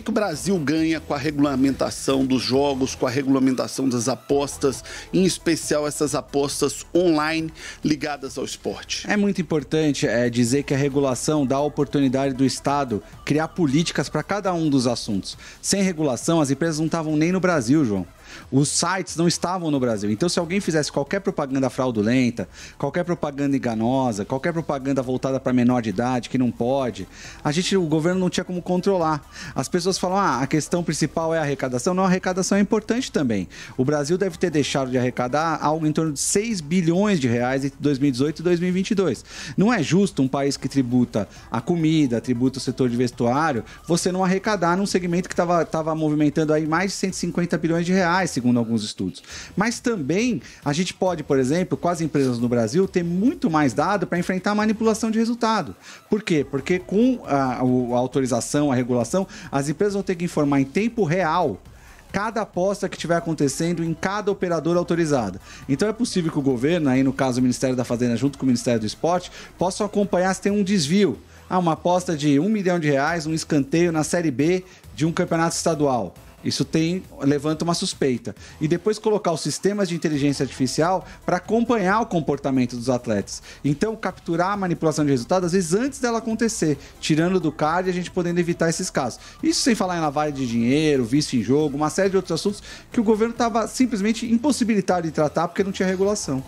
que, que o Brasil ganha com a regulamentação dos jogos, com a regulamentação das apostas, em especial essas apostas online ligadas ao esporte? É muito importante é, dizer que a regulação dá a oportunidade do Estado criar políticas para cada um dos assuntos. Sem regulação, as empresas não estavam nem no Brasil, João. Os sites não estavam no Brasil. Então, se alguém fizesse qualquer propaganda fraudulenta, qualquer propaganda enganosa, qualquer propaganda voltada para menor de idade, que não pode, a gente, o governo não tinha como controlar. As pessoas falam: ah, a questão principal é a arrecadação. Não, a arrecadação é importante também. O Brasil deve ter deixado de arrecadar algo em torno de 6 bilhões de reais entre 2018 e 2022. Não é justo um país que tributa a comida, tributa o setor de vestuário, você não arrecadar num segmento que estava movimentando aí mais de 150 bilhões de reais reais, segundo alguns estudos. Mas também a gente pode, por exemplo, com as empresas no Brasil, ter muito mais dado para enfrentar a manipulação de resultado. Por quê? Porque com a, a autorização, a regulação, as empresas vão ter que informar em tempo real cada aposta que estiver acontecendo em cada operador autorizada. Então é possível que o governo, aí no caso o Ministério da Fazenda junto com o Ministério do Esporte, possam acompanhar se tem um desvio. Ah, uma aposta de um milhão de reais, um escanteio na Série B de um campeonato estadual. Isso tem levanta uma suspeita. E depois colocar os sistemas de inteligência artificial para acompanhar o comportamento dos atletas. Então, capturar a manipulação de resultado, às vezes, antes dela acontecer, tirando do card e a gente podendo evitar esses casos. Isso sem falar em lavagem de dinheiro, vício em jogo, uma série de outros assuntos que o governo estava simplesmente impossibilitado de tratar porque não tinha regulação.